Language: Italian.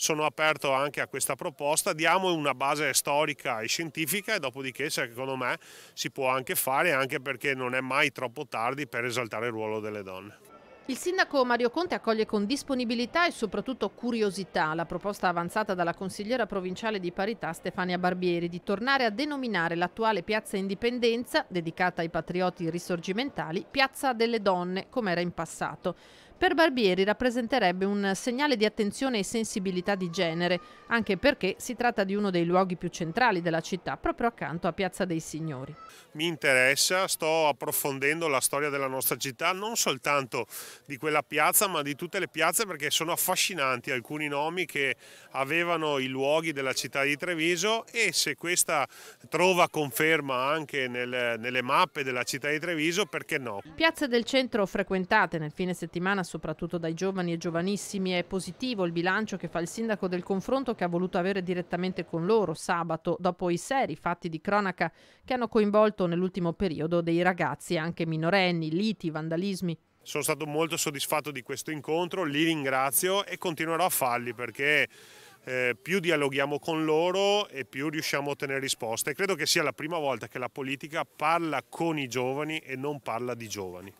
sono aperto anche a questa proposta, diamo una base storica e scientifica e dopodiché secondo me si può anche fare anche perché non è mai troppo tardi per esaltare il ruolo delle donne. Il sindaco Mario Conte accoglie con disponibilità e soprattutto curiosità la proposta avanzata dalla consigliera provinciale di parità Stefania Barbieri di tornare a denominare l'attuale Piazza Indipendenza, dedicata ai patrioti risorgimentali, Piazza delle Donne, come era in passato per Barbieri rappresenterebbe un segnale di attenzione e sensibilità di genere, anche perché si tratta di uno dei luoghi più centrali della città, proprio accanto a Piazza dei Signori. Mi interessa, sto approfondendo la storia della nostra città, non soltanto di quella piazza, ma di tutte le piazze perché sono affascinanti alcuni nomi che avevano i luoghi della città di Treviso e se questa trova conferma anche nel, nelle mappe della città di Treviso, perché no? Piazze del centro frequentate nel fine settimana soprattutto dai giovani e giovanissimi, è positivo il bilancio che fa il sindaco del confronto che ha voluto avere direttamente con loro sabato, dopo i seri fatti di cronaca che hanno coinvolto nell'ultimo periodo dei ragazzi, anche minorenni, liti, vandalismi. Sono stato molto soddisfatto di questo incontro, li ringrazio e continuerò a farli perché eh, più dialoghiamo con loro e più riusciamo a ottenere risposte. Credo che sia la prima volta che la politica parla con i giovani e non parla di giovani.